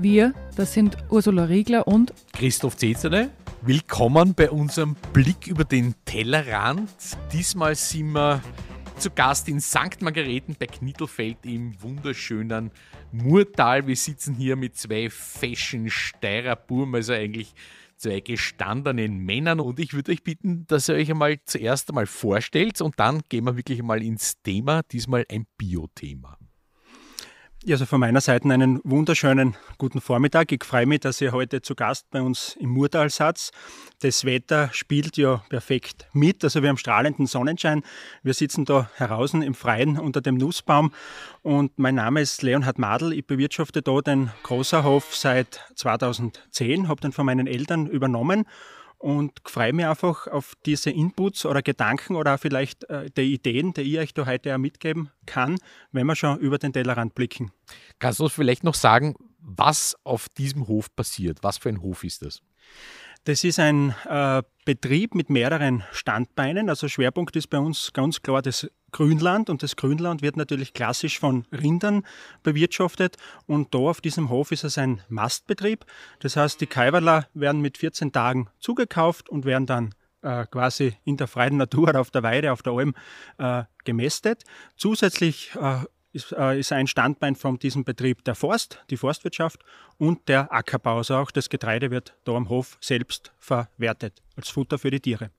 Wir, das sind Ursula Riegler und Christoph Zezerle. Willkommen bei unserem Blick über den Tellerrand. Diesmal sind wir zu Gast in St. Margareten bei Knittelfeld im wunderschönen Murtal. Wir sitzen hier mit zwei fashion steirer Burm, also eigentlich zwei gestandenen Männern. Und ich würde euch bitten, dass ihr euch einmal zuerst einmal vorstellt und dann gehen wir wirklich mal ins Thema, diesmal ein Bio-Thema. Also von meiner Seite einen wunderschönen guten Vormittag. Ich freue mich, dass ihr heute zu Gast bei uns im Murtal seid. Das Wetter spielt ja perfekt mit. Also wir haben strahlenden Sonnenschein. Wir sitzen da heraußen im Freien unter dem Nussbaum. Und mein Name ist Leonhard Madl. Ich bewirtschafte da den Großerhof seit 2010, habe den von meinen Eltern übernommen und freue mich einfach auf diese Inputs oder Gedanken oder vielleicht äh, die Ideen, die ich euch da heute auch mitgeben kann, wenn wir schon über den Tellerrand blicken. Kannst du uns vielleicht noch sagen, was auf diesem Hof passiert? Was für ein Hof ist das? Das ist ein äh, Betrieb mit mehreren Standbeinen. Also Schwerpunkt ist bei uns ganz klar das Grünland und das Grünland wird natürlich klassisch von Rindern bewirtschaftet und da auf diesem Hof ist es ein Mastbetrieb. Das heißt, die Kaiwerler werden mit 14 Tagen zugekauft und werden dann äh, quasi in der freien Natur auf der Weide, auf der Alm äh, gemästet. Zusätzlich äh, ist, äh, ist, ein Standbein von diesem Betrieb der Forst, die Forstwirtschaft und der Ackerbau. Also auch das Getreide wird da am Hof selbst verwertet als Futter für die Tiere.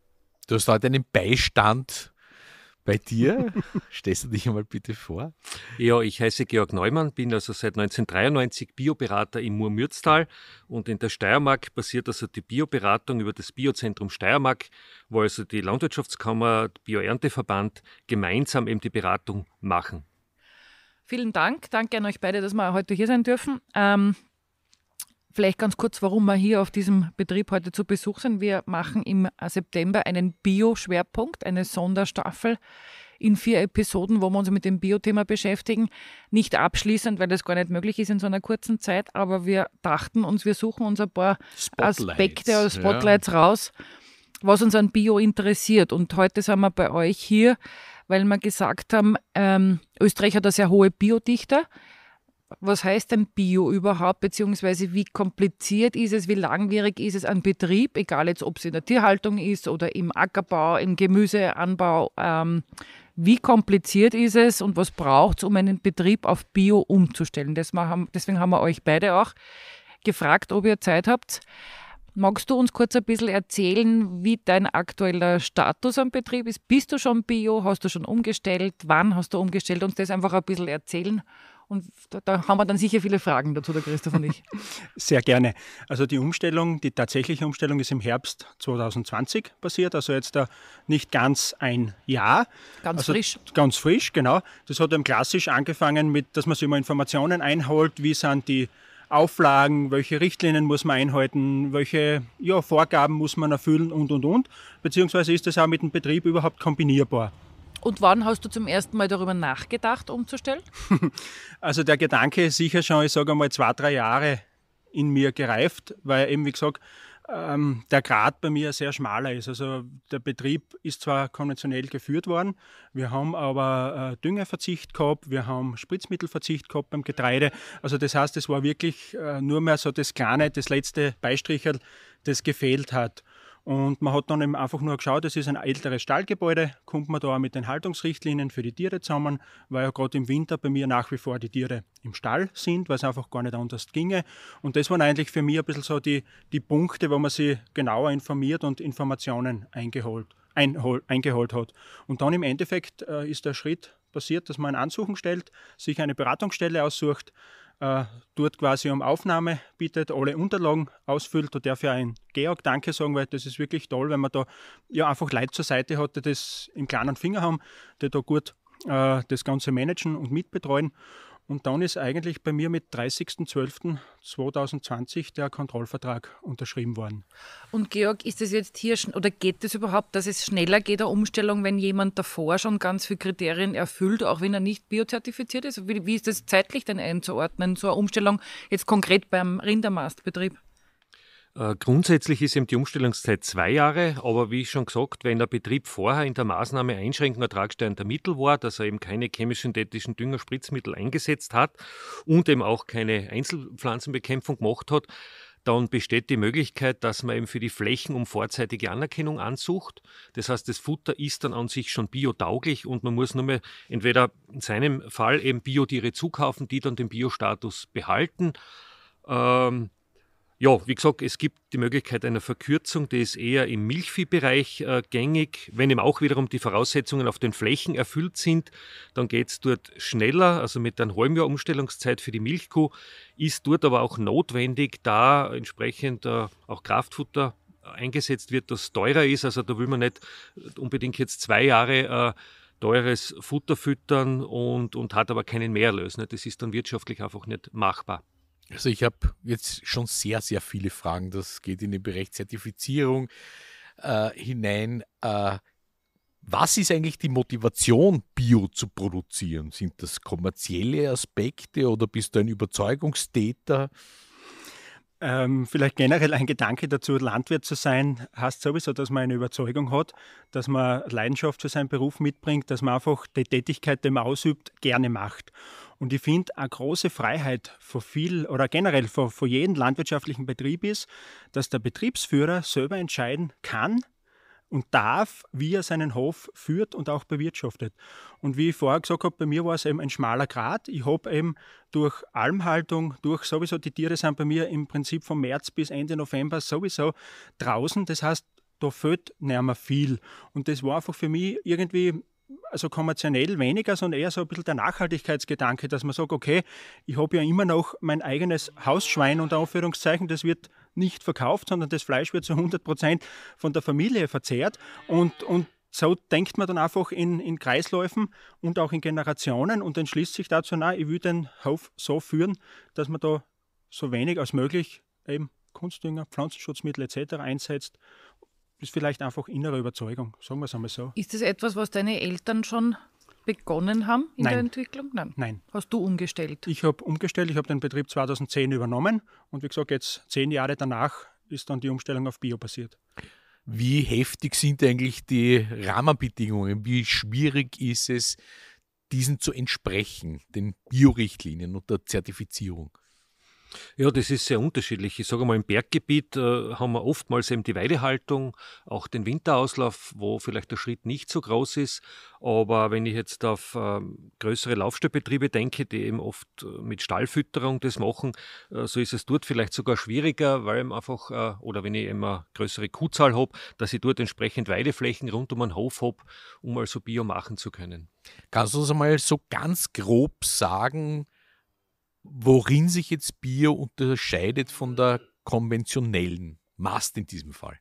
Du hast heute einen Beistand bei dir, stellst du dich einmal bitte vor? Ja, ich heiße Georg Neumann, bin also seit 1993 Bioberater im Murmürztal und in der Steiermark passiert also die Bioberatung über das Biozentrum Steiermark, wo also die Landwirtschaftskammer, Bioernteverband gemeinsam eben die Beratung machen. Vielen Dank, danke an euch beide, dass wir heute hier sein dürfen. Ähm, Vielleicht ganz kurz, warum wir hier auf diesem Betrieb heute zu Besuch sind. Wir machen im September einen Bio-Schwerpunkt, eine Sonderstaffel in vier Episoden, wo wir uns mit dem Bio-Thema beschäftigen. Nicht abschließend, weil das gar nicht möglich ist in so einer kurzen Zeit, aber wir dachten uns, wir suchen uns ein paar Spotlights, Aspekte oder Spotlights ja. raus, was uns an Bio interessiert. Und heute sind wir bei euch hier, weil wir gesagt haben, ähm, Österreich hat eine sehr hohe Biodichte was heißt denn Bio überhaupt, beziehungsweise wie kompliziert ist es, wie langwierig ist es, ein Betrieb, egal jetzt ob es in der Tierhaltung ist oder im Ackerbau, im Gemüseanbau, ähm, wie kompliziert ist es und was braucht es, um einen Betrieb auf Bio umzustellen? Machen, deswegen haben wir euch beide auch gefragt, ob ihr Zeit habt. Magst du uns kurz ein bisschen erzählen, wie dein aktueller Status am Betrieb ist? Bist du schon Bio? Hast du schon umgestellt? Wann hast du umgestellt? Uns das einfach ein bisschen erzählen und da, da, haben wir dann sicher viele Fragen dazu, der Christoph und ich. Sehr gerne. Also die Umstellung, die tatsächliche Umstellung ist im Herbst 2020 passiert, also jetzt da nicht ganz ein Jahr. Ganz also frisch. Ganz frisch, genau. Das hat dann klassisch angefangen mit, dass man sich immer Informationen einholt, wie sind die Auflagen, welche Richtlinien muss man einhalten, welche ja, Vorgaben muss man erfüllen und und und. Beziehungsweise ist das auch mit dem Betrieb überhaupt kombinierbar. Und wann hast du zum ersten Mal darüber nachgedacht, umzustellen? Also der Gedanke ist sicher schon, ich sage mal, zwei, drei Jahre in mir gereift, weil eben, wie gesagt, ähm, der Grad bei mir sehr schmaler ist. Also der Betrieb ist zwar konventionell geführt worden, wir haben aber äh, Düngerverzicht gehabt, wir haben Spritzmittelverzicht gehabt beim Getreide. Also das heißt, es war wirklich äh, nur mehr so das kleine, das letzte Beistrichel, das gefehlt hat. Und man hat dann eben einfach nur geschaut, es ist ein älteres Stallgebäude, kommt man da auch mit den Haltungsrichtlinien für die Tiere zusammen, weil ja gerade im Winter bei mir nach wie vor die Tiere im Stall sind, weil es einfach gar nicht anders ginge. Und das waren eigentlich für mich ein bisschen so die, die Punkte, wo man sich genauer informiert und Informationen eingeholt, einhol, eingeholt hat. Und dann im Endeffekt äh, ist der Schritt passiert, dass man ein Ansuchen stellt, sich eine Beratungsstelle aussucht, äh, dort quasi um Aufnahme bittet, alle Unterlagen ausfüllt. Da darf ich auch ein Georg Danke sagen, weil das ist wirklich toll, wenn man da ja einfach Leute zur Seite hat, die das im kleinen Finger haben, die da gut äh, das Ganze managen und mitbetreuen. Und dann ist eigentlich bei mir mit 30.12.2020 der Kontrollvertrag unterschrieben worden. Und Georg, ist es jetzt hier oder geht es das überhaupt, dass es schneller geht, der Umstellung, wenn jemand davor schon ganz viele Kriterien erfüllt, auch wenn er nicht biozertifiziert ist? Wie, wie ist das zeitlich denn einzuordnen, so eine Umstellung jetzt konkret beim Rindermastbetrieb? Äh, grundsätzlich ist eben die Umstellungszeit zwei Jahre, aber wie schon gesagt, wenn der Betrieb vorher in der Maßnahme einschränkender der Mittel war, dass er eben keine chemisch-synthetischen Düngerspritzmittel eingesetzt hat und eben auch keine Einzelpflanzenbekämpfung gemacht hat, dann besteht die Möglichkeit, dass man eben für die Flächen um vorzeitige Anerkennung ansucht. Das heißt, das Futter ist dann an sich schon biotauglich und man muss nur mehr entweder in seinem Fall eben Biotiere zukaufen, die dann den Biostatus behalten. Ähm, ja, wie gesagt, es gibt die Möglichkeit einer Verkürzung, die ist eher im Milchviehbereich äh, gängig. Wenn eben auch wiederum die Voraussetzungen auf den Flächen erfüllt sind, dann geht es dort schneller, also mit einem halben Jahr Umstellungszeit für die Milchkuh, ist dort aber auch notwendig, da entsprechend äh, auch Kraftfutter eingesetzt wird, das teurer ist. Also da will man nicht unbedingt jetzt zwei Jahre äh, teures Futter füttern und, und hat aber keinen Mehrerlös. Ne? Das ist dann wirtschaftlich einfach nicht machbar. Also ich habe jetzt schon sehr, sehr viele Fragen. Das geht in den Bereich Zertifizierung äh, hinein. Äh, was ist eigentlich die Motivation, Bio zu produzieren? Sind das kommerzielle Aspekte oder bist du ein Überzeugungstäter? Ähm, vielleicht generell ein Gedanke dazu, Landwirt zu sein, heißt sowieso, dass man eine Überzeugung hat, dass man Leidenschaft für seinen Beruf mitbringt, dass man einfach die Tätigkeit, die man ausübt, gerne macht. Und ich finde, eine große Freiheit von viel oder generell von, von jedem landwirtschaftlichen Betrieb ist, dass der Betriebsführer selber entscheiden kann, und darf, wie er seinen Hof führt und auch bewirtschaftet. Und wie ich vorher gesagt habe, bei mir war es eben ein schmaler Grat. Ich habe eben durch Almhaltung, durch sowieso, die Tiere sind bei mir im Prinzip von März bis Ende November sowieso draußen. Das heißt, da fehlt nicht mehr viel. Und das war einfach für mich irgendwie also kommerziell weniger, sondern eher so ein bisschen der Nachhaltigkeitsgedanke, dass man sagt, okay, ich habe ja immer noch mein eigenes Hausschwein unter Anführungszeichen, das wird nicht verkauft, sondern das Fleisch wird zu 100 Prozent von der Familie verzehrt. Und, und so denkt man dann einfach in, in Kreisläufen und auch in Generationen und entschließt sich dazu, na, ich will den Hof so führen, dass man da so wenig als möglich eben Kunstdünger, Pflanzenschutzmittel etc. einsetzt, Das ist vielleicht einfach innere Überzeugung, sagen wir es einmal so. Ist das etwas, was deine Eltern schon begonnen haben in Nein. der Entwicklung? Nein. Nein. Hast du umgestellt? Ich habe umgestellt. Ich habe den Betrieb 2010 übernommen und wie gesagt, jetzt zehn Jahre danach ist dann die Umstellung auf Bio passiert. Wie heftig sind eigentlich die Rahmenbedingungen? Wie schwierig ist es, diesen zu entsprechen, den Bio-Richtlinien und der Zertifizierung? Ja, das ist sehr unterschiedlich. Ich sage mal, im Berggebiet äh, haben wir oftmals eben die Weidehaltung, auch den Winterauslauf, wo vielleicht der Schritt nicht so groß ist. Aber wenn ich jetzt auf äh, größere Laufstallbetriebe denke, die eben oft äh, mit Stallfütterung das machen, äh, so ist es dort vielleicht sogar schwieriger, weil man einfach, äh, oder wenn ich immer größere Kuhzahl habe, dass ich dort entsprechend Weideflächen rund um einen Hof habe, um also Bio machen zu können. Kannst du uns einmal so ganz grob sagen, worin sich jetzt Bier unterscheidet von der konventionellen Mast in diesem Fall?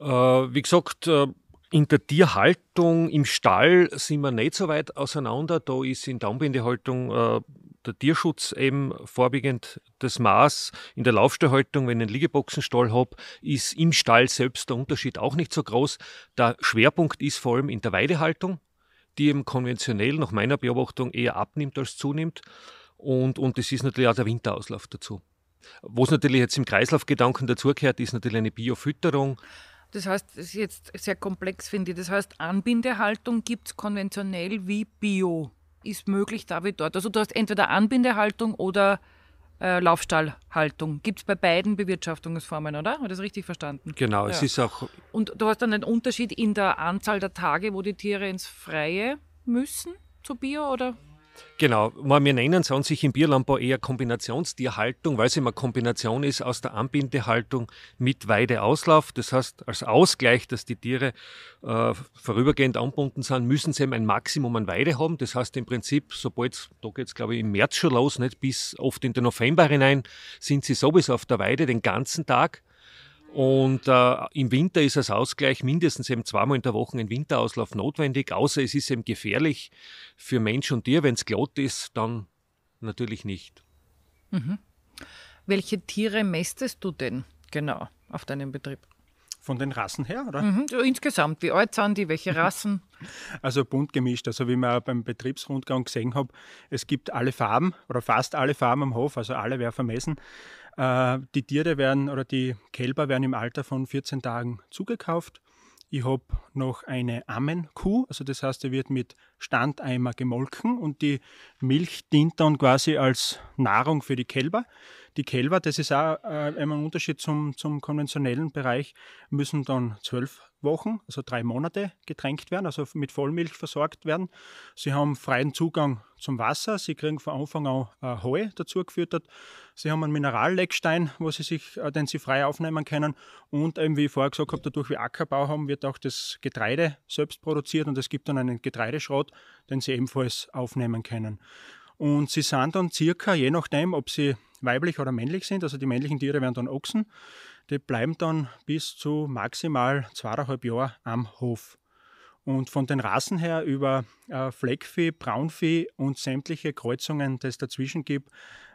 Äh, wie gesagt, äh, in der Tierhaltung im Stall sind wir nicht so weit auseinander. Da ist in der Anbindehaltung äh, der Tierschutz eben vorwiegend das Maß. In der Laufstallhaltung, wenn ich einen Liegeboxenstall habe, ist im Stall selbst der Unterschied auch nicht so groß. Der Schwerpunkt ist vor allem in der Weidehaltung, die eben konventionell nach meiner Beobachtung eher abnimmt als zunimmt. Und, und das ist natürlich auch der Winterauslauf dazu. Was natürlich jetzt im Kreislaufgedanken dazugehört, ist natürlich eine Biofütterung. Das heißt, das ist jetzt sehr komplex, finde ich. Das heißt, Anbindehaltung gibt es konventionell wie Bio. Ist möglich da wie dort. Also du hast entweder Anbindehaltung oder äh, Laufstallhaltung. Gibt es bei beiden Bewirtschaftungsformen, oder? Habe ich das richtig verstanden? Genau, ja. es ist auch. Und du hast dann einen Unterschied in der Anzahl der Tage, wo die Tiere ins Freie müssen zu Bio, oder? Genau, wir nennen es an sich im Bierlandbau eher Kombinationstierhaltung, weil es immer Kombination ist aus der Anbindehaltung mit Weideauslauf. Das heißt, als Ausgleich, dass die Tiere äh, vorübergehend anbunden sind, müssen sie eben ein Maximum an Weide haben. Das heißt im Prinzip, sobald, da geht es glaube ich im März schon los, nicht bis oft in den November hinein, sind sie sowieso auf der Weide den ganzen Tag. Und äh, im Winter ist als Ausgleich mindestens eben zweimal in der Woche ein Winterauslauf notwendig, außer es ist eben gefährlich für Mensch und Tier. Wenn es glatt ist, dann natürlich nicht. Mhm. Welche Tiere mästest du denn genau auf deinem Betrieb? Von den Rassen her, oder? Mhm, insgesamt, wie alt sind die, welche Rassen? Also bunt gemischt, also wie man beim Betriebsrundgang gesehen hat, es gibt alle Farben oder fast alle Farben am Hof, also alle werden vermessen. Äh, die Tiere werden oder die Kälber werden im Alter von 14 Tagen zugekauft. Ich habe noch eine Ammenkuh, also das heißt, er wird mit Standeimer gemolken und die Milch dient dann quasi als Nahrung für die Kälber. Die Kälber, das ist auch äh, ein Unterschied zum, zum konventionellen Bereich, müssen dann zwölf Wochen, also drei Monate getränkt werden, also mit Vollmilch versorgt werden. Sie haben freien Zugang zum Wasser, sie kriegen von Anfang an äh, Heu dazu gefüttert, sie haben einen Mineralleckstein, wo sie sich, äh, den sie frei aufnehmen können und eben, wie ich vorher gesagt habe, dadurch wie Ackerbau haben, wird auch das Getreide selbst produziert und es gibt dann einen Getreideschrott, den sie ebenfalls aufnehmen können. Und sie sind dann circa, je nachdem, ob sie weiblich oder männlich sind, also die männlichen Tiere werden dann Ochsen, die bleiben dann bis zu maximal zweieinhalb Jahre am Hof. Und von den Rassen her über äh, Fleckvieh, Braunvieh und sämtliche Kreuzungen, die es dazwischen gibt,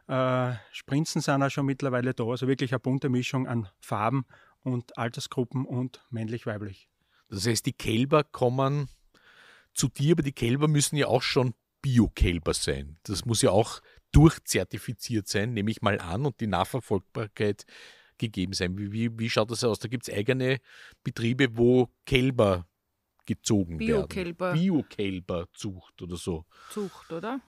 äh, Sprinzen sind auch schon mittlerweile da, also wirklich eine bunte Mischung an Farben und Altersgruppen und männlich-weiblich. Das heißt, die Kälber kommen zu dir, aber die Kälber müssen ja auch schon Bio-Kälber sein. Das muss ja auch durchzertifiziert sein, nehme ich mal an, und die Nachverfolgbarkeit gegeben sein. Wie, wie schaut das aus? Da gibt es eigene Betriebe, wo Kälber gezogen Bio -Kälber. werden. Bio-Kälberzucht oder so. Zucht, oder?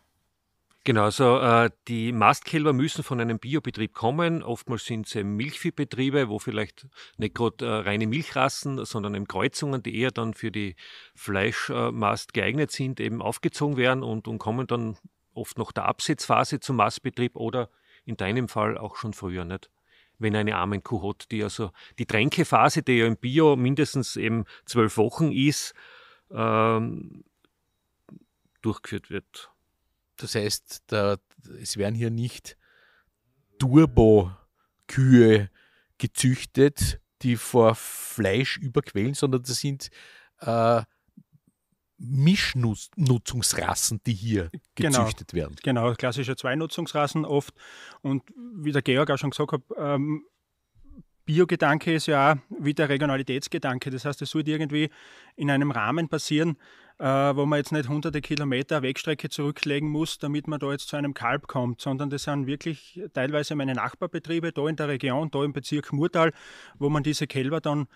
Genau, also äh, die Mastkälber müssen von einem Biobetrieb kommen. Oftmals sind sie Milchviehbetriebe, wo vielleicht nicht gerade äh, reine Milchrassen, sondern eben Kreuzungen, die eher dann für die Fleischmast geeignet sind, eben aufgezogen werden und, und kommen dann oft nach der Absetzphase zum Mastbetrieb oder in deinem Fall auch schon früher nicht wenn eine Armenkuh hat, die also die Tränkephase, die ja im Bio mindestens eben zwölf Wochen ist, ähm, durchgeführt wird. Das heißt, da, es werden hier nicht Turbo-Kühe gezüchtet, die vor Fleisch überquellen, sondern das sind äh, Mischnutzungsrassen, die hier genau. gezüchtet genau, werden. Genau, klassische Zweinutzungsrassen oft. Und wie der Georg auch schon gesagt hat, ähm, Biogedanke ist ja auch wie der Regionalitätsgedanke. Das heißt, es sollte irgendwie in einem Rahmen passieren, äh, wo man jetzt nicht hunderte Kilometer Wegstrecke zurücklegen muss, damit man da jetzt zu einem Kalb kommt, sondern das sind wirklich teilweise meine Nachbarbetriebe da in der Region, da im Bezirk Murtal, wo man diese Kälber dann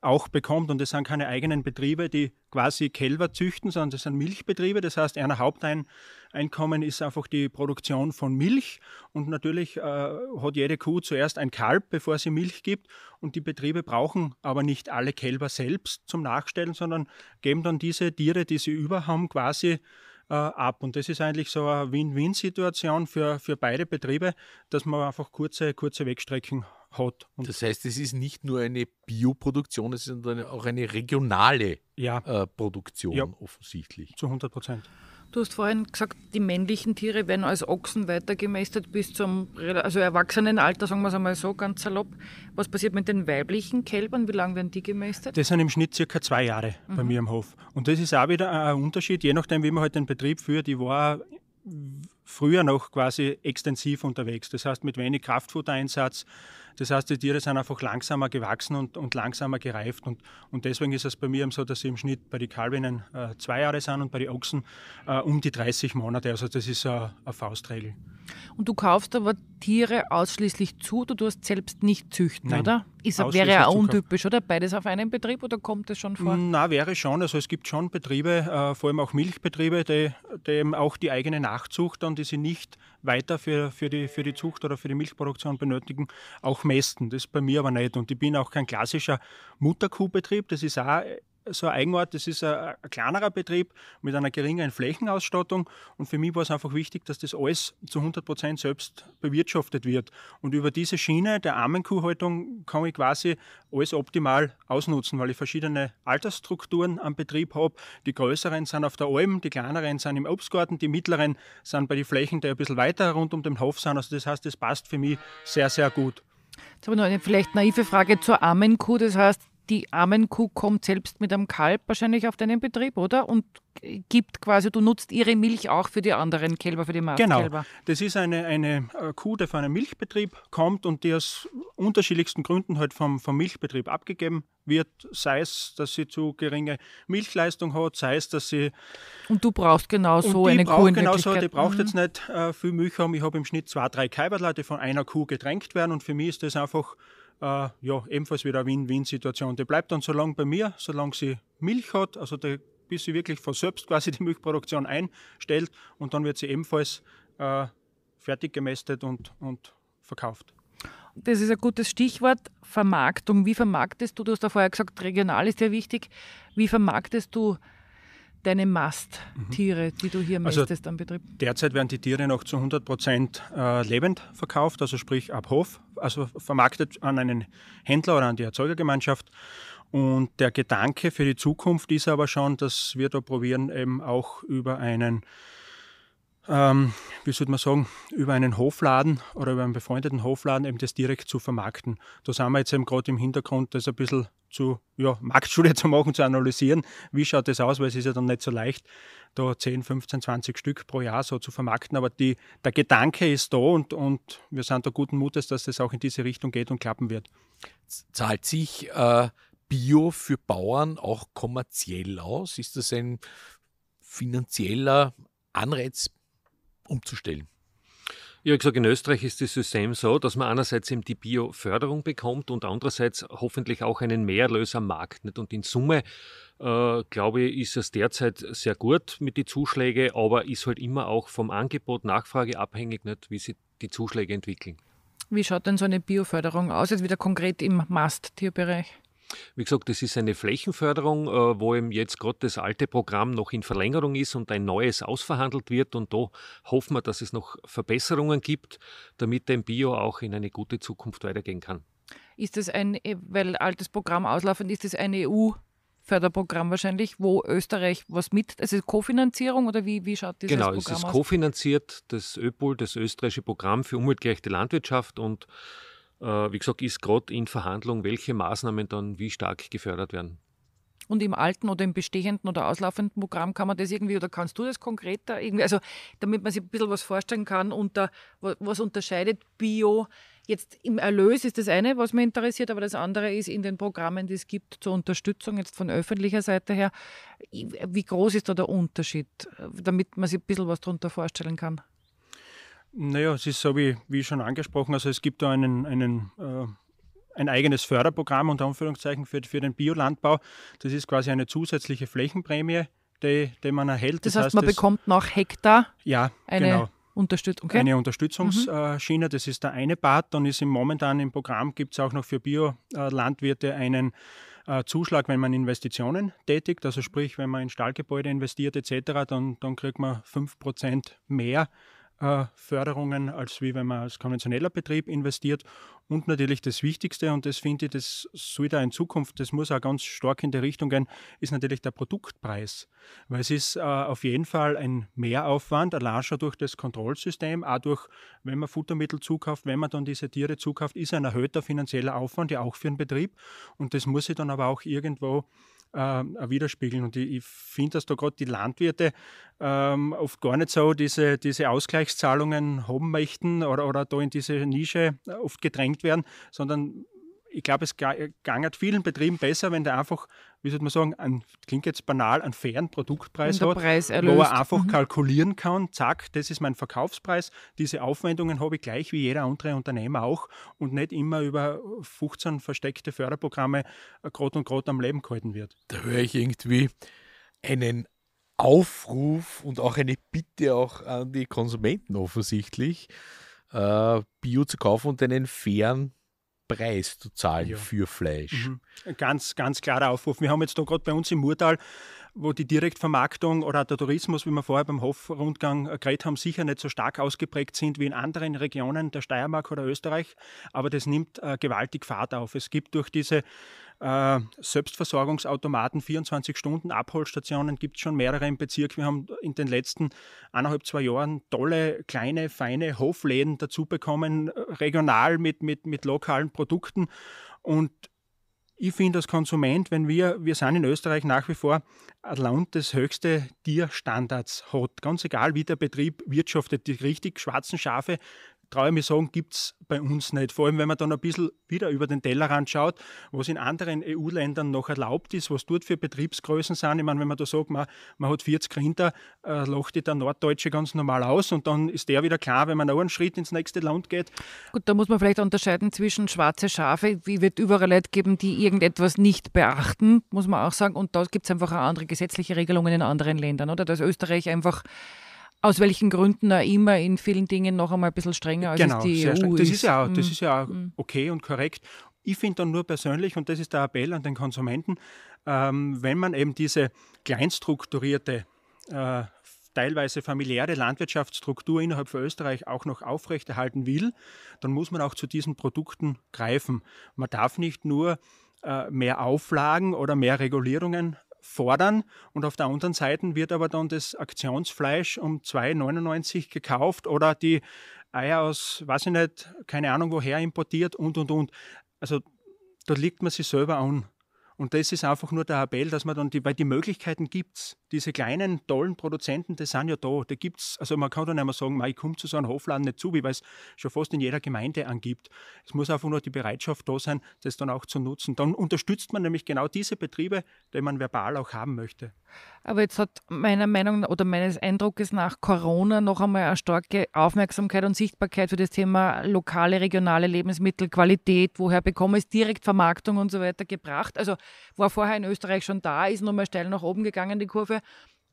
auch bekommt. Und das sind keine eigenen Betriebe, die quasi Kälber züchten, sondern das sind Milchbetriebe. Das heißt, einer Haupteinkommen ist einfach die Produktion von Milch. Und natürlich äh, hat jede Kuh zuerst ein Kalb, bevor sie Milch gibt. Und die Betriebe brauchen aber nicht alle Kälber selbst zum Nachstellen, sondern geben dann diese Tiere, die sie über haben, quasi äh, ab. Und das ist eigentlich so eine Win-Win-Situation für, für beide Betriebe, dass man einfach kurze, kurze Wegstrecken hat. Und das heißt, es ist nicht nur eine Bioproduktion, es ist auch eine regionale ja. äh, Produktion ja. offensichtlich. Zu 100 Prozent. Du hast vorhin gesagt, die männlichen Tiere werden als Ochsen weitergemästet bis zum also Erwachsenenalter, sagen wir es einmal so ganz salopp. Was passiert mit den weiblichen Kälbern? Wie lange werden die gemästet? Das sind im Schnitt circa zwei Jahre mhm. bei mir am Hof. Und das ist auch wieder ein Unterschied, je nachdem, wie man halt den Betrieb führt. Ich war früher noch quasi extensiv unterwegs, das heißt mit wenig Kraftfuttereinsatz das heißt, die Tiere sind einfach langsamer gewachsen und, und langsamer gereift. Und, und deswegen ist es bei mir eben so, dass sie im Schnitt bei den Kalbinnen äh, zwei Jahre sind und bei den Ochsen äh, um die 30 Monate. Also das ist eine, äh, eine Faustregel. Und du kaufst aber Tiere ausschließlich zu, du tust selbst nicht züchten, Nein. oder? Ist, wäre auch untypisch, oder? Beides auf einem Betrieb oder kommt das schon vor? Na, wäre schon. Also es gibt schon Betriebe, äh, vor allem auch Milchbetriebe, die, die eben auch die eigene Nachzucht und die sie nicht weiter für, für, die, für die Zucht oder für die Milchproduktion benötigen, auch auch mästen. Das ist bei mir aber nicht. Und ich bin auch kein klassischer Mutterkuhbetrieb. Das ist auch so ein Eigenart, das ist ein, ein, kleinerer Betrieb mit einer geringeren Flächenausstattung und für mich war es einfach wichtig, dass das alles zu 100 Prozent selbst bewirtschaftet wird. Und über diese Schiene der Armenkuhhaltung kann ich quasi alles optimal ausnutzen, weil ich verschiedene Altersstrukturen am Betrieb habe. Die größeren sind auf der Alm, die kleineren sind im Obstgarten, die mittleren sind bei den Flächen, die ein bisschen weiter rund um den Hof sind. Also das heißt, das passt für mich sehr, sehr gut. Jetzt habe ich noch eine vielleicht naive Frage zur Armenkuh. Das heißt, die Armenkuh kommt selbst mit einem Kalb wahrscheinlich auf deinen Betrieb, oder? Und gibt quasi, du nutzt ihre Milch auch für die anderen Kälber, für die Mastkälber. Genau. Das ist eine, eine äh, Kuh, die von einem Milchbetrieb kommt und die aus unterschiedlichsten Gründen halt vom, vom Milchbetrieb abgegeben wird, sei es, dass sie zu geringe Milchleistung hat, sei es, dass sie... Und du brauchst genau so eine Kuh in genau so, Die braucht jetzt mhm. nicht äh, viel Milch haben. Ich habe im Schnitt zwei, drei Kälberler, die von einer Kuh getränkt werden und für mich ist das einfach äh, ja, ebenfalls wieder eine Win-Win-Situation. Die bleibt dann so lange bei mir, solange sie Milch hat, also der, bis sie wirklich von selbst quasi die Milchproduktion einstellt und dann wird sie ebenfalls äh, fertig gemästet und, und verkauft. Das ist ein gutes Stichwort, Vermarktung. Wie vermarktest du, du hast ja vorher gesagt, regional ist ja wichtig, wie vermarktest du deine Masttiere, die du hier also mästest am Betrieb? Derzeit werden die Tiere noch zu 100 Prozent äh, lebend verkauft, also sprich ab Hof, also vermarktet an einen Händler oder an die Erzeugergemeinschaft. Und der Gedanke für die Zukunft ist aber schon, dass wir da probieren, eben auch über einen, ähm, wie sollte man sagen, über einen Hofladen oder über einen befreundeten Hofladen eben das direkt zu vermarkten. Da sind wir jetzt eben gerade im Hintergrund, das ein bisschen zu ja, Marktstudie zu machen, zu analysieren, wie schaut das aus, weil es ist ja dann nicht so leicht, da 10, 15, 20 Stück pro Jahr so zu vermarkten. Aber die, der Gedanke ist da und, und wir sind da guten Mutes, dass das auch in diese Richtung geht und klappen wird. Zahlt sich äh, Bio für Bauern auch kommerziell aus? Ist das ein finanzieller Anreiz umzustellen? Ja, ich gesagt, in Österreich ist das System so, dass man einerseits eben die Bio-Förderung bekommt und andererseits hoffentlich auch einen Mehrerlös am Markt. Nicht? Und in Summe, äh, glaube ich, ist es derzeit sehr gut mit den Zuschlägen, aber ist halt immer auch vom Angebot, Nachfrage abhängig, nicht? wie sich die Zuschläge entwickeln. Wie schaut denn so eine Bioförderung aus, jetzt wieder konkret im Masttierbereich? Wie gesagt, das ist eine Flächenförderung, äh, wo eben jetzt gerade das alte Programm noch in Verlängerung ist und ein neues ausverhandelt wird. Und da hoffen wir, dass es noch Verbesserungen gibt, damit dem Bio auch in eine gute Zukunft weitergehen kann. Ist das ein, äh, weil altes Programm auslaufend ist, das ein EU? Förderprogramm wahrscheinlich, wo Österreich was mit, also Kofinanzierung oder wie, wie schaut dieses genau, Programm aus? Genau, es ist kofinanziert, das ÖPOL, das österreichische Programm für umweltgerechte Landwirtschaft und äh, wie gesagt, ist gerade in Verhandlung, welche Maßnahmen dann wie stark gefördert werden. Und im alten oder im bestehenden oder auslaufenden Programm kann man das irgendwie, oder kannst du das konkreter irgendwie, also damit man sich ein bisschen was vorstellen kann, unter, was unterscheidet Bio jetzt im Erlös ist das eine, was mich interessiert, aber das andere ist in den Programmen, die es gibt zur Unterstützung jetzt von öffentlicher Seite her, wie groß ist da der Unterschied, damit man sich ein bisschen was darunter vorstellen kann? Naja, es ist so wie, wie schon angesprochen, also es gibt da einen, einen äh ein eigenes Förderprogramm unter Anführungszeichen für, für den Biolandbau. Das ist quasi eine zusätzliche Flächenprämie, die, die man erhält. Das, das heißt, heißt, man das, bekommt nach Hektar ja, eine, genau. Unterstützung, okay. eine mhm. Unterstützungsschiene. Das ist der eine Part. Dann ist im momentan im Programm gibt es auch noch für Biolandwirte einen äh, Zuschlag, wenn man Investitionen tätigt. Also sprich, wenn man in Stahlgebäude investiert etc., dann, dann kriegt man 5% mehr äh, Förderungen, als wie wenn man als konventioneller Betrieb investiert. Und natürlich das Wichtigste, und das finde ich, das soll da in Zukunft, das muss auch ganz stark in die Richtung gehen, ist natürlich der Produktpreis. Weil es ist äh, auf jeden Fall ein Mehraufwand, allein schon durch das Kontrollsystem, auch durch, wenn man Futtermittel zukauft, wenn man dann diese Tiere zukauft, ist ein erhöhter finanzieller Aufwand ja auch für den Betrieb. Und das muss ich dann aber auch irgendwo ähm, äh, widerspiegeln. Und ich, ich finde, dass da gerade die Landwirte ähm, oft gar nicht so diese, diese Ausgleichszahlungen haben möchten oder, oder da in diese Nische äh, oft gedrängt werden, sondern ich glaube, es äh, gangert vielen Betrieben besser, wenn der einfach, wie soll man sagen, ein, klingt jetzt banal, einen fairen Produktpreis hat, wo er einfach mhm. kalkulieren kann, zack, das ist mein Verkaufspreis, diese Aufwendungen habe ich gleich wie jeder andere Unternehmer auch und nicht immer über 15 versteckte Förderprogramme äh, gerade und gerade am Leben gehalten wird. Da höre ich irgendwie einen Aufruf und auch eine Bitte auch an die Konsumenten offensichtlich, äh, Bio zu kaufen und einen fairen Preis zu zahlen ja. für Fleisch. Mhm. Ganz, ganz klarer Aufruf. Wir haben jetzt da gerade bei uns im Murtal, wo die Direktvermarktung oder der Tourismus, wie wir vorher beim Hofrundgang geredet haben, sicher nicht so stark ausgeprägt sind wie in anderen Regionen der Steiermark oder Österreich, aber das nimmt äh, gewaltig Fahrt auf. Es gibt durch diese äh, Selbstversorgungsautomaten, 24 Stunden, Abholstationen gibt es schon mehrere im Bezirk. Wir haben in den letzten anderthalb, zwei Jahren tolle, kleine, feine Hofläden dazu bekommen, äh, regional mit, mit, mit lokalen Produkten. Und ich finde als Konsument, wenn wir, wir sind in Österreich nach wie vor ein Land, das höchste Tierstandards hat. Ganz egal, wie der Betrieb wirtschaftet. Die richtig schwarzen Schafe traue ich mich sagen, gibt es bei uns nicht. Vor allem, wenn man dann ein bisschen wieder über den Tellerrand schaut, was in anderen EU-Ländern noch erlaubt ist, was dort für Betriebsgrößen sind. Ich meine, wenn man da sagt, man, man hat 40 Rinder, äh, lacht der Norddeutsche ganz normal aus und dann ist der wieder klar, wenn man noch einen Schritt ins nächste Land geht. Gut, da muss man vielleicht unterscheiden zwischen schwarze Schafe, wie wird überall Leute geben, die irgendetwas nicht beachten, muss man auch sagen. Und da gibt es einfach auch andere gesetzliche Regelungen in anderen Ländern, oder? Da ist Österreich einfach aus welchen Gründen auch immer in vielen Dingen noch einmal ein bisschen strenger als genau, die sehr EU streng. E das ist, ja auch, das ist ja auch mhm. Mhm. okay und korrekt. Ich finde dann nur persönlich, und das ist der Appell an den Konsumenten, ähm, wenn man eben diese kleinstrukturierte, äh, teilweise familiäre Landwirtschaftsstruktur innerhalb von Österreich auch noch aufrechterhalten will, dann muss man auch zu diesen Produkten greifen. Man darf nicht nur äh, mehr Auflagen oder mehr Regulierungen fordern und auf der anderen Seite wird aber dann das Aktionsfleisch um 2,99 gekauft oder die Eier aus, weiß ich nicht, keine Ahnung woher importiert und und und. Also da liegt man sich selber an. Und das ist einfach nur der Appell, dass man dann, die, weil die Möglichkeiten gibt es. Diese kleinen, tollen Produzenten, die sind ja da. Da gibt's, also man kann dann nicht mehr sagen, ich komme zu so einem Hofladen nicht zu, wie weil es schon fast in jeder Gemeinde angibt. Es muss einfach nur die Bereitschaft da sein, das dann auch zu nutzen. Dann unterstützt man nämlich genau diese Betriebe, die man verbal auch haben möchte. Aber jetzt hat meiner Meinung oder meines Eindrucks nach Corona noch einmal eine starke Aufmerksamkeit und Sichtbarkeit für das Thema lokale, regionale Lebensmittelqualität, woher bekomme ich es, direkt Vermarktung und so weiter gebracht. Also war vorher in Österreich schon da, ist nochmal steil nach oben gegangen, die Kurve.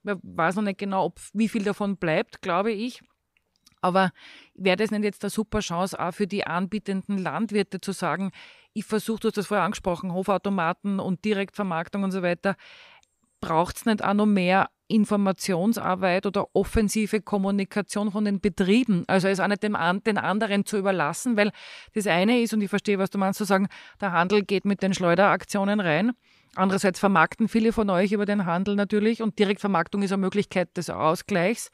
Man weiß noch nicht genau, ob, wie viel davon bleibt, glaube ich. Aber wäre das nicht jetzt eine super Chance auch für die anbietenden Landwirte zu sagen, ich versuche, du hast das vorher angesprochen, Hofautomaten und Direktvermarktung und so weiter, braucht es nicht auch noch mehr Informationsarbeit oder offensive Kommunikation von den Betrieben. Also es auch nicht dem, den anderen zu überlassen, weil das eine ist, und ich verstehe, was du meinst, zu sagen, der Handel geht mit den Schleuderaktionen rein. Andererseits vermarkten viele von euch über den Handel natürlich und Direktvermarktung ist eine Möglichkeit des Ausgleichs.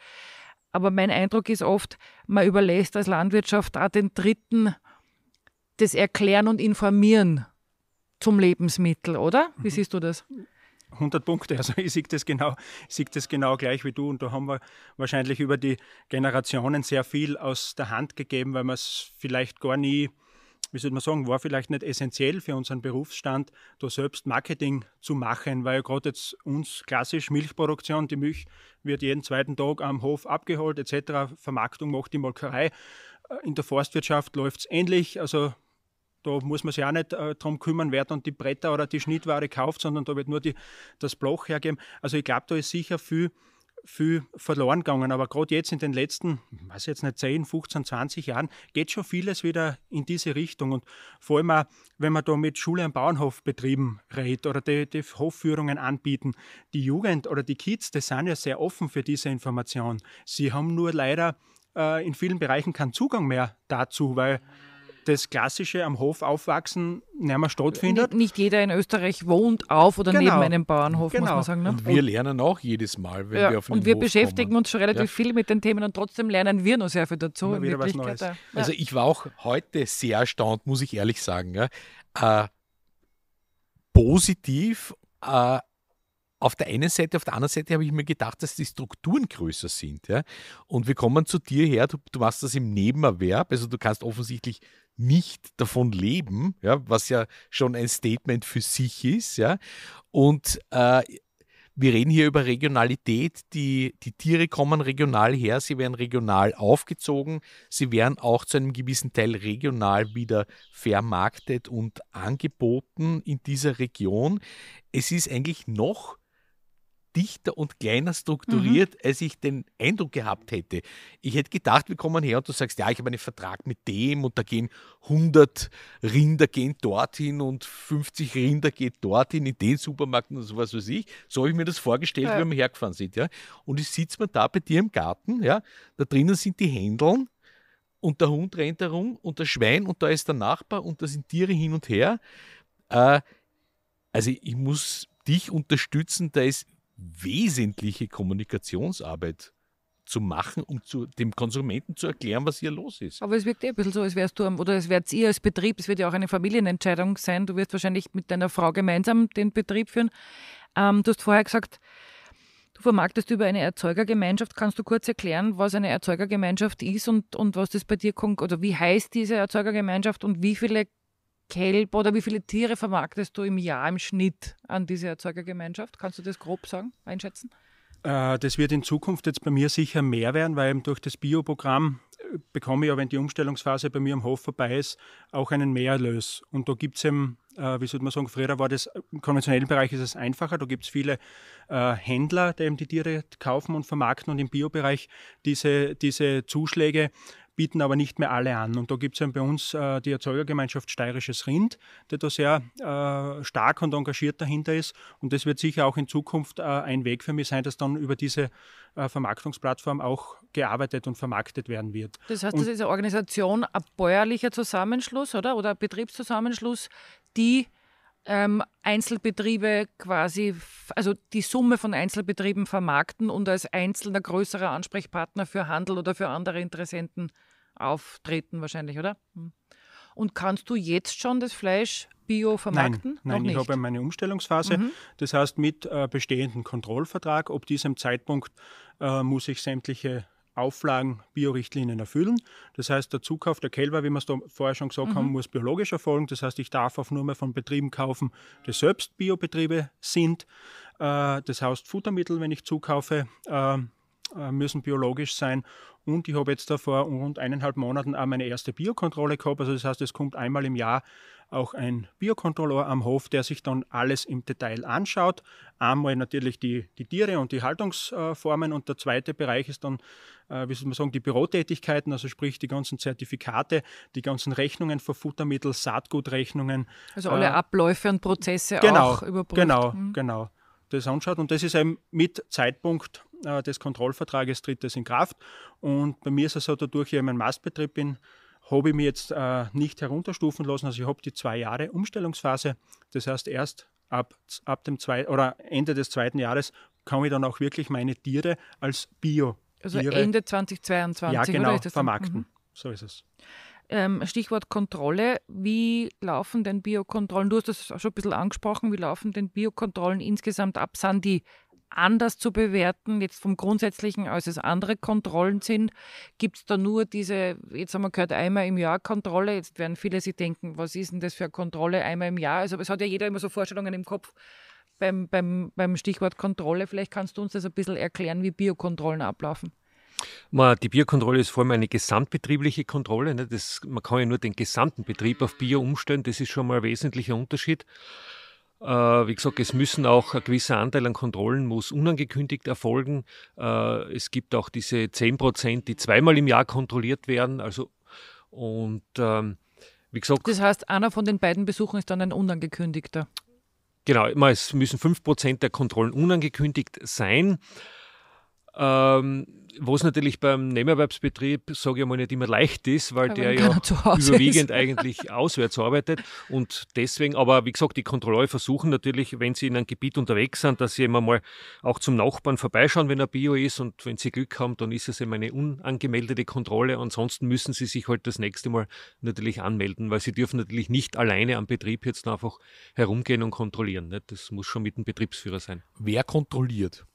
Aber mein Eindruck ist oft, man überlässt als Landwirtschaft auch den Dritten das Erklären und Informieren zum Lebensmittel, oder? Wie mhm. siehst du das? 100 Punkte. Also ich sehe das, genau, ich das genau gleich wie du. Und da haben wir wahrscheinlich über die Generationen sehr viel aus der Hand gegeben, weil man es vielleicht gar nie, wie soll man sagen, war vielleicht nicht essentiell für unseren Berufsstand, da selbst Marketing zu machen, weil ja gerade jetzt uns klassisch Milchproduktion, die Milch wird jeden zweiten Tag am Hof abgeholt etc., Vermarktung macht die Molkerei. Äh, in der Forstwirtschaft läuft es ähnlich, also da muss man sich auch nicht äh, darum kümmern, wer dann die Bretter oder die Schnittware kauft, sondern da wird nur die, das Bloch hergeben. Also ich glaube, da ist sicher viel, viel verloren gegangen. Aber gerade jetzt in den letzten, weiß jetzt nicht, 10, 15, 20 Jahren geht schon vieles wieder in diese Richtung. Und vor allem auch, wenn man da mit Schule am Bauernhof betrieben redet oder die, die Hofführungen anbieten, die Jugend oder die Kids, die sind ja sehr offen für diese Information. Sie haben nur leider äh, in vielen Bereichen keinen Zugang mehr dazu, weil das klassische am Hof aufwachsen nicht mehr stattfindet. Nicht, jeder in Österreich wohnt auf oder genau. neben einem Bauernhof, genau. muss man sagen. Ne? Und wir lernen auch jedes Mal, wenn ja. wir auf den Und wir Hof beschäftigen kommen. uns schon relativ ja. viel mit den Themen und trotzdem lernen wir noch sehr viel dazu. Immer wieder was Neues. Ja. Also ich war auch heute sehr erstaunt, muss ich ehrlich sagen. Äh, positiv äh, auf der einen Seite, auf der anderen Seite habe ich mir gedacht, dass die Strukturen größer sind. Ja? Und wir kommen zu dir her, du, du machst das im Nebenerwerb, also du kannst offensichtlich nicht davon leben, ja, was ja schon ein Statement für sich ist. Ja. Und äh, wir reden hier über Regionalität. Die, die Tiere kommen regional her, sie werden regional aufgezogen, sie werden auch zu einem gewissen Teil regional wieder vermarktet und angeboten in dieser Region. Es ist eigentlich noch dichter und kleiner strukturiert, mhm. als ich den Eindruck gehabt hätte. Ich hätte gedacht, wir kommen her und du sagst, ja, ich habe einen Vertrag mit dem und da gehen 100 Rinder gehen dorthin und 50 Rinder geht dorthin in den Supermarkt und so was weiß ich. So habe ich mir das vorgestellt, ja. wie wir hergefahren sind. Ja. Und ich sitze mir da bei dir im Garten, ja. da drinnen sind die Händeln und der Hund rennt herum und das Schwein und da ist der Nachbar und da sind Tiere hin und her. Äh, also ich muss dich unterstützen, da ist wesentliche Kommunikationsarbeit zu machen, um zu, dem Konsumenten zu erklären, was hier los ist. Aber es wirkt eh ein bisschen so, als wärst du, oder als wärt ihr als Betrieb, es wird ja auch eine Familienentscheidung sein, du wirst wahrscheinlich mit deiner Frau gemeinsam den Betrieb führen. Ähm, du hast vorher gesagt, du vermarktest über eine Erzeugergemeinschaft. Kannst du kurz erklären, was eine Erzeugergemeinschaft ist und, und was das bei dir, oder wie heißt diese Erzeugergemeinschaft und wie viele Kälb oder wie viele Tiere vermarktest du im Jahr im Schnitt an diese Erzeugergemeinschaft? Kannst du das grob sagen, einschätzen? Äh, das wird in Zukunft jetzt bei mir sicher mehr werden, weil eben durch das Bioprogramm äh, bekomme ich ja, wenn die Umstellungsphase bei mir am Hof vorbei ist, auch einen Mehrerlös. Und da gibt es eben, äh, wie sollte man sagen, früher war das, im konventionellen Bereich ist es einfacher, da gibt es viele Händler, die eben die Tiere kaufen und vermarkten und im Biobereich diese, diese Zuschläge bieten aber nicht mehr alle an. Und da gibt es bei uns äh, die Erzeugergemeinschaft Steirisches Rind, der da sehr äh, stark und engagiert dahinter ist. Und das wird sicher auch in Zukunft äh, ein Weg für mich sein, dass dann über diese äh, Vermarktungsplattform auch gearbeitet und vermarktet werden wird. Das heißt, und das ist eine Organisation, ein bäuerlicher Zusammenschluss, oder? Oder ein Betriebszusammenschluss, die ähm, Einzelbetriebe quasi, also die Summe von Einzelbetrieben vermarkten und als einzelner größerer Ansprechpartner für Handel oder für andere Interessenten auftreten wahrscheinlich, oder? Hm. Und kannst du jetzt schon das Fleisch bio vermarkten? Nein, nein ich habe meine Umstellungsphase. Mhm. Das heißt, mit äh, bestehendem Kontrollvertrag, ab diesem Zeitpunkt äh, muss ich sämtliche Auflagen Biorichtlinien erfüllen. Das heißt, der Zukauf der Kälber, wie wir es da vorher schon gesagt mhm. haben, muss biologisch erfolgen. Das heißt, ich darf auch nur mehr von Betrieben kaufen, die selbst Biobetriebe sind. Äh, das heißt, Futtermittel, wenn ich zukaufe, ähm, äh, müssen biologisch sein. Und ich habe jetzt da vor rund eineinhalb Monaten auch meine erste Biokontrolle gehabt. Also das heißt, es kommt einmal im Jahr auch ein Biokontrolleur am Hof, der sich dann alles im Detail anschaut. Einmal natürlich die, die Tiere und die Haltungsformen und der zweite Bereich ist dann, äh, wie soll man sagen, die Bürotätigkeiten, also sprich die ganzen Zertifikate, die ganzen Rechnungen für Futtermittel, Saatgutrechnungen. Also alle äh, Abläufe und Prozesse genau, auch überprüft. Genau, mhm. genau das anschaut. Und das ist eben mit Zeitpunkt äh, des Kontrollvertrages drittes in Kraft. Und bei mir ist es so, dadurch ich eben ein Mastbetrieb bin, habe ich mich jetzt äh, nicht herunterstufen lassen. Also ich habe die zwei Jahre Umstellungsphase. Das heißt, erst ab, ab dem zweiten oder Ende des zweiten Jahres kann ich dann auch wirklich meine Tiere als Bio. -Tiere, Also Ende 2022 ja, genau, vermarkten. Mhm. So ist es. Ähm, Stichwort Kontrolle. Wie laufen denn Biokontrollen? Du hast das auch schon ein bisschen angesprochen. Wie laufen denn Biokontrollen insgesamt ab? Sind die anders zu bewerten, jetzt vom Grundsätzlichen, als es andere Kontrollen sind? Gibt es da nur diese, jetzt haben wir gehört, einmal im Jahr Kontrolle? Jetzt werden viele sich denken, was ist denn das für eine Kontrolle einmal im Jahr? Also es hat ja jeder immer so Vorstellungen im Kopf beim, beim, beim Stichwort Kontrolle. Vielleicht kannst du uns das ein bisschen erklären, wie Biokontrollen ablaufen. Die Biokontrolle ist vor allem eine gesamtbetriebliche Kontrolle. Ne? Das, man kann ja nur den gesamten Betrieb auf Bio umstellen. Das ist schon mal ein wesentlicher Unterschied. Äh, wie gesagt, es müssen auch ein gewisser Anteil an Kontrollen muss unangekündigt erfolgen. Äh, es gibt auch diese 10 Prozent, die zweimal im Jahr kontrolliert werden. Also, und ähm, wie gesagt. Das heißt, einer von den beiden Besuchen ist dann ein unangekündigter. Genau, es müssen 5% der Kontrollen unangekündigt sein. Ähm, was natürlich beim Nebenerwerbsbetrieb, sage ich mal, nicht immer leicht ist, weil, weil der ja überwiegend ist. eigentlich auswärts arbeitet. Und deswegen, aber wie gesagt, die Kontrolleure versuchen natürlich, wenn sie in einem Gebiet unterwegs sind, dass sie immer mal auch zum Nachbarn vorbeischauen, wenn er Bio ist. Und wenn sie Glück haben, dann ist es eben eine unangemeldete Kontrolle. Ansonsten müssen sie sich halt das nächste Mal natürlich anmelden, weil sie dürfen natürlich nicht alleine am Betrieb jetzt einfach herumgehen und kontrollieren. Das muss schon mit dem Betriebsführer sein. Wer kontrolliert?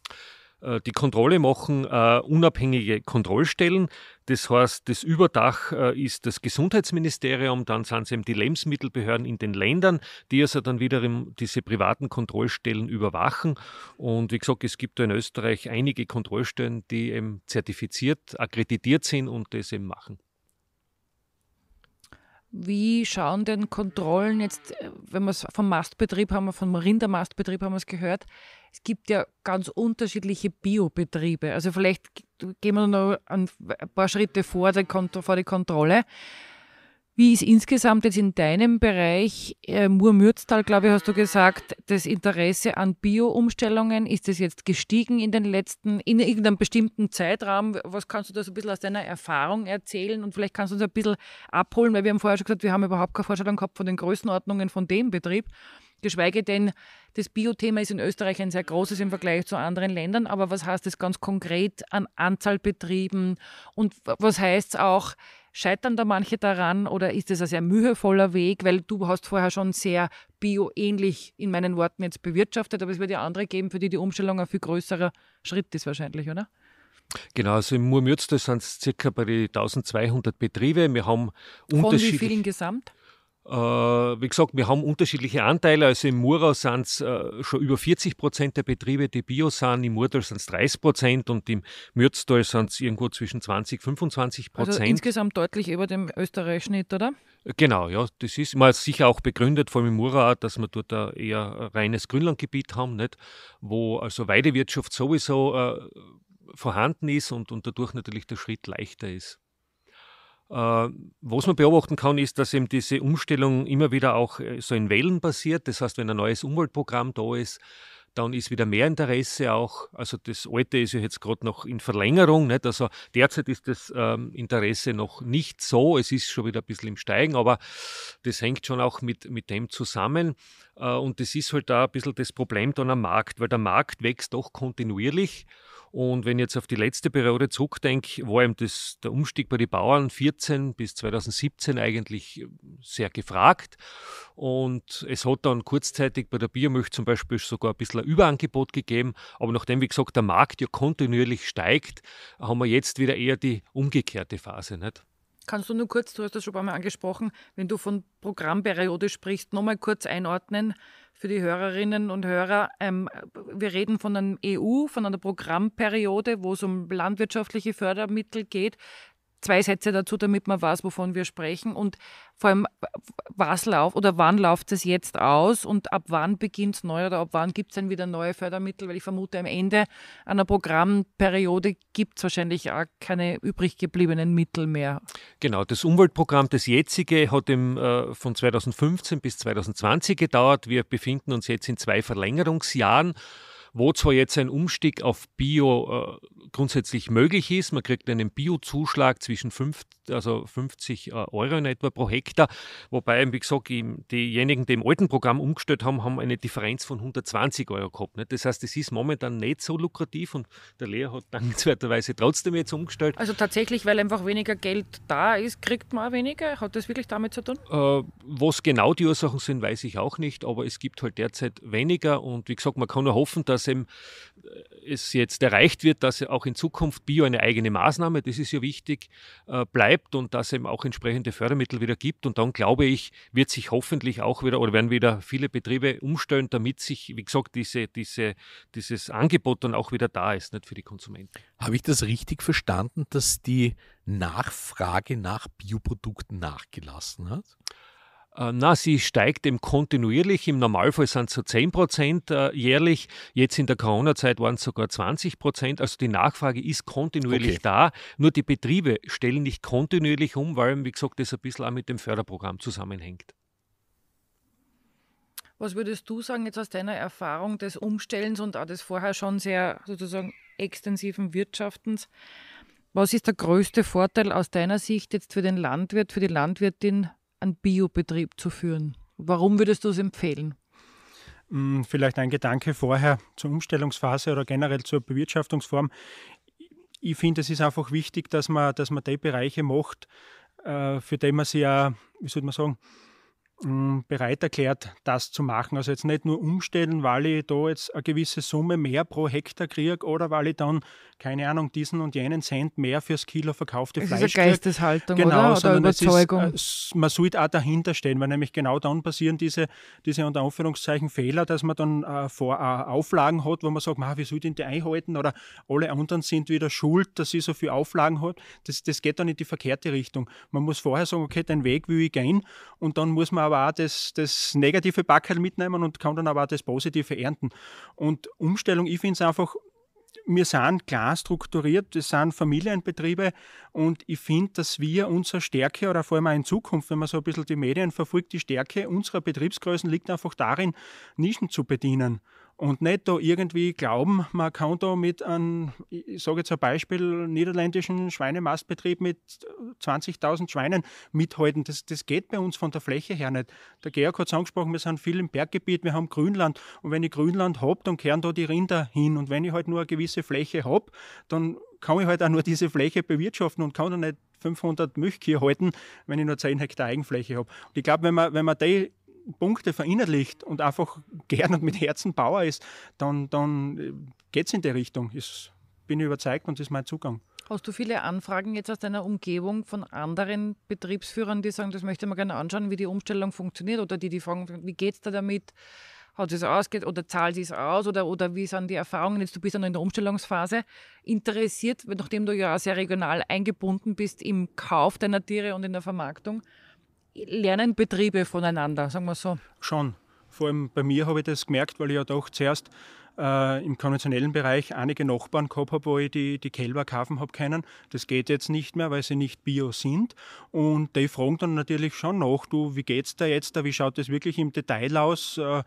Äh, die Kontrolle machen äh, unabhängige Kontrollstellen. Das heißt, das Überdach äh, ist das Gesundheitsministerium, dann sind es eben die Lebensmittelbehörden in den Ländern, die also dann wiederum diese privaten Kontrollstellen überwachen. Und wie gesagt, es gibt in Österreich einige Kontrollstellen, die eben zertifiziert, akkreditiert sind und das eben machen. Wie schauen denn Kontrollen jetzt, äh, wenn wir es vom Mastbetrieb haben, vom Rindermastbetrieb haben wir es gehört, es gibt ja ganz unterschiedliche Biobetriebe. Also vielleicht gehen wir noch ein paar Schritte vor, der vor die Kontrolle. Wie ist insgesamt jetzt in deinem Bereich, äh, Murmürztal, glaube ich, hast du gesagt, das Interesse an Bio-Umstellungen? Ist das jetzt gestiegen in den letzten, in irgendeinem bestimmten Zeitraum? Was kannst du da so ein bisschen aus deiner Erfahrung erzählen? Und vielleicht kannst du uns ein bisschen abholen, weil wir haben vorher schon gesagt, wir haben überhaupt keine Vorstellung gehabt von den Größenordnungen von dem Betrieb. Geschweige denn, das Bio-Thema ist in Österreich ein sehr großes im Vergleich zu anderen Ländern. Aber was heißt das ganz konkret an Anzahl Betrieben? Und was heißt es auch, Scheitern da manche daran oder ist das ein sehr mühevoller Weg? Weil du hast vorher schon sehr bioähnlich in meinen Worten jetzt bewirtschaftet, aber es wird ja andere geben, für die die Umstellung ein viel größerer Schritt ist wahrscheinlich, oder? Genau, also im Murmürz, das sind es circa bei 1200 Betriebe. Wir haben Von wie vielen gesamt? Äh, wie gesagt, wir haben unterschiedliche Anteile. Also im Murau sind es äh, schon über 40 Prozent der Betriebe, die Bio sind. Im Murtal sind es 30 Prozent und im Mürztal sind es irgendwo zwischen 20 und 25 Prozent. Also insgesamt deutlich über dem österreichischen Schnitt, oder? Genau, ja, das ist mal sicher auch begründet, vor allem im Murau, dass wir dort ein eher reines Grünlandgebiet haben, nicht? wo also Weidewirtschaft sowieso äh, vorhanden ist und, und dadurch natürlich der Schritt leichter ist. Äh, was man beobachten kann, ist, dass eben diese Umstellung immer wieder auch äh, so in Wellen passiert. Das heißt, wenn ein neues Umweltprogramm da ist, dann ist wieder mehr Interesse auch. Also das alte ist ja jetzt gerade noch in Verlängerung. Nicht? Also derzeit ist das ähm, Interesse noch nicht so. Es ist schon wieder ein bisschen im Steigen, aber das hängt schon auch mit, mit dem zusammen. Äh, und das ist halt da ein bisschen das Problem dann am Markt, weil der Markt wächst doch kontinuierlich. Und wenn ich jetzt auf die letzte Periode zurückdenke, war eben das, der Umstieg bei den Bauern 14 bis 2017 eigentlich äh, sehr gefragt. Und es hat dann kurzzeitig bei der Biomilch zum Beispiel sogar ein bisschen ein Überangebot gegeben. Aber nachdem, wie gesagt, der Markt ja kontinuierlich steigt, haben wir jetzt wieder eher die umgekehrte Phase. Nicht? Kannst du nur kurz, du hast das schon ein paar Mal angesprochen, wenn du von Programmperiode sprichst, nochmal kurz einordnen, für die Hörerinnen und Hörer. Ähm, wir reden von einem EU, von einer Programmperiode, wo es um landwirtschaftliche Fördermittel geht zwei Sätze dazu, damit man weiß, wovon wir sprechen und vor allem, was läuft oder wann läuft es jetzt aus und ab wann beginnt es neu oder ab wann gibt es dann wieder neue Fördermittel, weil ich vermute, am Ende einer Programmperiode gibt es wahrscheinlich auch keine übrig gebliebenen Mittel mehr. Genau, das Umweltprogramm, das jetzige, hat im, äh, von 2015 bis 2020 gedauert. Wir befinden uns jetzt in zwei Verlängerungsjahren wo zwar jetzt ein Umstieg auf Bio äh, grundsätzlich möglich ist, man kriegt einen Biozuschlag zwischen 5, also 50 äh, Euro in etwa pro Hektar, wobei, wie gesagt, diejenigen, die im alten Programm umgestellt haben, haben eine Differenz von 120 Euro gehabt. Nicht? Das heißt, es ist momentan nicht so lukrativ und der Lehrer hat dankenswerterweise trotzdem jetzt umgestellt. Also tatsächlich, weil einfach weniger Geld da ist, kriegt man auch weniger? Hat das wirklich damit zu tun? Äh, was genau die Ursachen sind, weiß ich auch nicht, aber es gibt halt derzeit weniger und wie gesagt, man kann nur hoffen, dass dass eben äh, es jetzt erreicht wird, dass auch in Zukunft Bio eine eigene Maßnahme, das ist ja wichtig, äh, bleibt und dass eben auch entsprechende Fördermittel wieder gibt. Und dann glaube ich, wird sich hoffentlich auch wieder oder werden wieder viele Betriebe umstellen, damit sich, wie gesagt, diese, diese, dieses Angebot dann auch wieder da ist, nicht für die Konsumenten. Habe ich das richtig verstanden, dass die Nachfrage nach Bioprodukten nachgelassen hat? Äh, na, sie steigt eben kontinuierlich. Im Normalfall sind es so 10 Prozent äh, jährlich. Jetzt in der Corona-Zeit waren es sogar 20 Prozent. Also die Nachfrage ist kontinuierlich okay. da. Nur die Betriebe stellen nicht kontinuierlich um, weil, wie gesagt, das ein bisschen auch mit dem Förderprogramm zusammenhängt. Was würdest du sagen jetzt aus deiner Erfahrung des Umstellens und auch des vorher schon sehr sozusagen extensiven Wirtschaftens? Was ist der größte Vorteil aus deiner Sicht jetzt für den Landwirt, für die Landwirtin einen Biobetrieb zu führen? Warum würdest du es empfehlen? Hm, vielleicht ein Gedanke vorher zur Umstellungsphase oder generell zur Bewirtschaftungsform. Ich finde, es ist einfach wichtig, dass man, dass man die Bereiche macht, äh, für die man sich ja, wie soll man sagen, bereit erklärt, das zu machen. Also jetzt nicht nur umstellen, weil ich da jetzt eine gewisse Summe mehr pro Hektar kriege oder weil ich dann, keine Ahnung, diesen und jenen Cent mehr fürs Kilo verkaufte es Fleisch ist eine Geisteshaltung, genau, oder? oder Überzeugung. Ist, äh, man sollte auch dahinter stehen, weil nämlich genau dann passieren diese, diese unter Anführungszeichen Fehler, dass man dann äh, vor, äh, Auflagen hat, wo man sagt, wie soll ich denn die einhalten oder alle anderen sind wieder schuld, dass sie so viel Auflagen hat. Das, das geht dann in die verkehrte Richtung. Man muss vorher sagen, okay, den Weg will ich gehen und dann muss man aber aber auch das, das negative Backel mitnehmen und kann dann aber auch das positive ernten. Und Umstellung, ich finde es einfach, wir sind klar strukturiert, wir sind Familienbetriebe und ich finde, dass wir unsere Stärke oder vor allem auch in Zukunft, wenn man so ein bisschen die Medien verfolgt, die Stärke unserer Betriebsgrößen liegt einfach darin, Nischen zu bedienen und nicht da irgendwie glauben, man kann da mit einem, ich sage jetzt ein Beispiel, niederländischen Schweinemastbetrieb mit 20.000 Schweinen mithalten. Das, das geht bei uns von der Fläche her nicht. Der Georg hat es angesprochen, wir sind viel im Berggebiet, wir haben Grünland. Und wenn ich Grünland habe, dann kehren da die Rinder hin. Und wenn ich halt nur eine gewisse Fläche habe, dann kann ich halt auch nur diese Fläche bewirtschaften und kann da nicht 500 Milchkühe halten, wenn ich nur 10 Hektar Eigenfläche habe. Und ich glaube, wenn man, wenn man die Punkte verinnerlicht und einfach gern und mit Herzen Bauer ist, dann, dann äh, geht es in die Richtung. Ich bin überzeugt und das ist mein Zugang. Hast du viele Anfragen jetzt aus deiner Umgebung von anderen Betriebsführern, die sagen, das möchte man gerne anschauen, wie die Umstellung funktioniert oder die, die fragen, wie geht es da damit? Hat es ausgeht oder zahlt es aus oder, oder wie sind die Erfahrungen? Jetzt, du bist ja noch in der Umstellungsphase. Interessiert, nachdem du ja sehr regional eingebunden bist im Kauf deiner Tiere und in der Vermarktung, lernen Betriebe voneinander, sagen wir so. Schon. Vor allem bei mir habe ich das gemerkt, weil ich ja doch zuerst äh, im konventionellen Bereich einige Nachbarn gehabt habe, wo ich die, die Kälber kaufen habe können. Das geht jetzt nicht mehr, weil sie nicht bio sind. Und die fragen dann natürlich schon nach, du, wie geht's da jetzt, da, wie schaut das wirklich im Detail aus? Äh,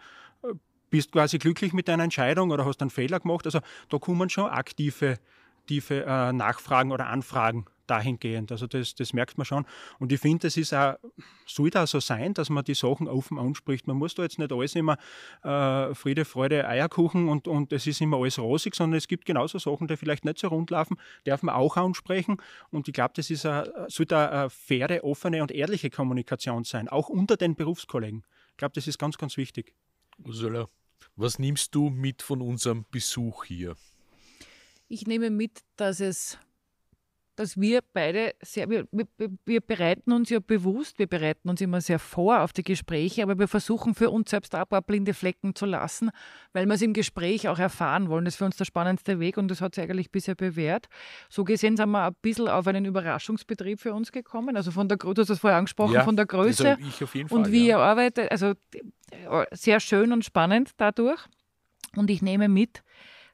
bist quasi glücklich mit deiner Entscheidung oder hast du einen Fehler gemacht? Also da kommen schon aktive, aktive äh, Nachfragen oder Anfragen dahingehend. Also das, das merkt man schon. Und ich finde, es ist auch, sollte auch so sein, dass man die Sachen offen anspricht. Man muss da jetzt nicht alles immer äh, Friede, Freude, Eierkuchen und, und es ist immer alles rosig, sondern es gibt genauso Sachen, die vielleicht nicht so rund laufen, darf man auch ansprechen. Und ich glaube, das ist eine, sollte eine faire, offene und ehrliche Kommunikation sein, auch unter den Berufskollegen. Ich glaube, das ist ganz, ganz wichtig. Ursula, was nimmst du mit von unserem Besuch hier? Ich nehme mit, dass es dass wir beide sehr, wir, wir, bereiten uns ja bewusst, wir bereiten uns immer sehr vor auf die Gespräche, aber wir versuchen für uns selbst auch ein paar blinde Flecken zu lassen, weil wir es im Gespräch auch erfahren wollen. Das ist für uns der spannendste Weg und das hat sich eigentlich bisher bewährt. So gesehen sind wir ein bisschen auf einen Überraschungsbetrieb für uns gekommen. Also von der Größe, du hast es vorher angesprochen, ja, von der Größe ich auf jeden Fall, und wie ja. ihr arbeitet. Also äh, sehr schön und spannend dadurch. Und ich nehme mit,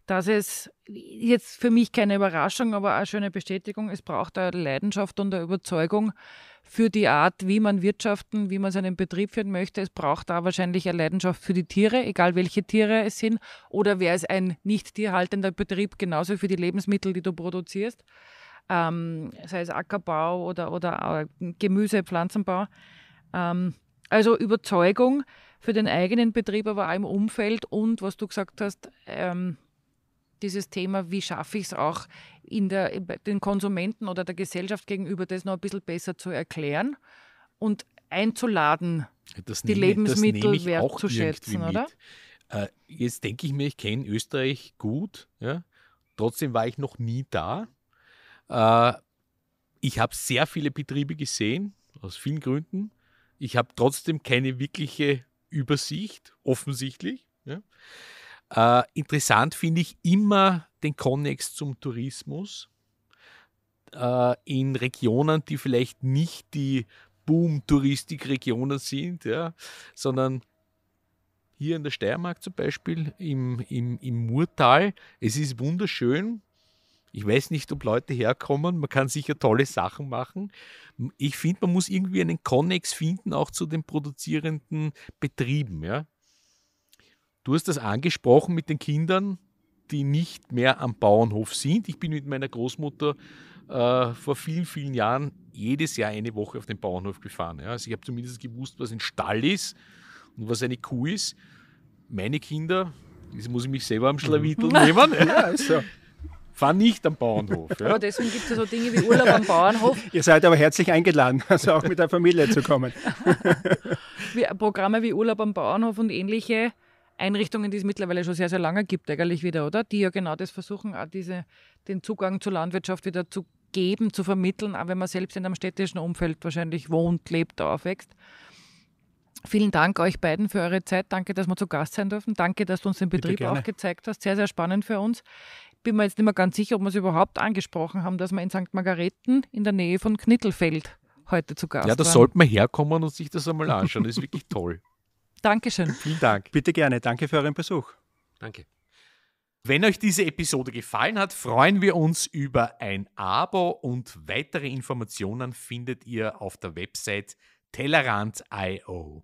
dass es jetzt für mich keine Überraschung, aber eine schöne Bestätigung, es braucht eine Leidenschaft und eine Überzeugung für die Art, wie man wirtschaften, wie man seinen Betrieb führen möchte. Es braucht da wahrscheinlich eine Leidenschaft für die Tiere, egal welche Tiere es sind, oder wäre es ein nicht tierhaltender Betrieb, genauso für die Lebensmittel, die du produzierst, ähm, sei es Ackerbau oder, oder äh, Gemüse, Pflanzenbau. Ähm, also Überzeugung für den eigenen Betrieb, aber auch im Umfeld und, was du gesagt hast, ähm, dieses Thema, wie schaffe ich es auch, in der, den Konsumenten oder der Gesellschaft gegenüber das noch ein bisschen besser zu erklären und einzuladen, das die nehme, Lebensmittel wertzuschätzen, oder? Äh, jetzt denke ich mir, ich kenne Österreich gut, ja? trotzdem war ich noch nie da. Äh, ich habe sehr viele Betriebe gesehen, aus vielen Gründen. Ich habe trotzdem keine wirkliche Übersicht, offensichtlich. Ja? Äh, interessant finde ich immer den Konnex zum Tourismus äh, in Regionen, die vielleicht nicht die boom touristik regionen sind, ja, sondern hier in der Steiermark zum Beispiel, im, im, im Murtal. Es ist wunderschön. Ich weiß nicht, ob Leute herkommen. Man kann sicher tolle Sachen machen. Ich finde, man muss irgendwie einen Konnex finden, auch zu den produzierenden Betrieben. Ja? Du hast das angesprochen mit den Kindern, die nicht mehr am Bauernhof sind. Ich bin mit meiner Großmutter äh, vor vielen, vielen Jahren jedes Jahr eine Woche auf den Bauernhof gefahren. Ja. Also ich habe zumindest gewusst, was ein Stall ist und was eine Kuh ist. Meine Kinder, jetzt muss ich mich selber am Schlawitel mhm. nehmen, ja, so. fahren nicht am Bauernhof. Ja. Aber deswegen gibt es so Dinge wie Urlaub am Bauernhof. Ihr seid aber herzlich eingeladen, also auch mit der Familie zu kommen. wie, Programme wie Urlaub am Bauernhof und ähnliche Einrichtungen, die es mittlerweile schon sehr, sehr lange gibt, eigentlich wieder, oder? Die ja genau das versuchen, auch diese, den Zugang zur Landwirtschaft wieder zu geben, zu vermitteln, auch wenn man selbst in einem städtischen Umfeld wahrscheinlich wohnt, lebt, aufwächst. Vielen Dank euch beiden für eure Zeit. Danke, dass wir zu Gast sein dürfen. Danke, dass du uns den Betrieb auch gezeigt hast. Sehr, sehr spannend für uns. Bin mir jetzt nicht mehr ganz sicher, ob wir es überhaupt angesprochen haben, dass wir in St. Margareten in der Nähe von Knittelfeld heute zu Gast sind. Ja, da sollte man herkommen und sich das einmal anschauen. Das ist wirklich toll. Dankeschön. Vielen Dank. Bitte gerne. Danke für euren Besuch. Danke. Wenn euch diese Episode gefallen hat, freuen wir uns über ein Abo und weitere Informationen findet ihr auf der Website Tellerant.io.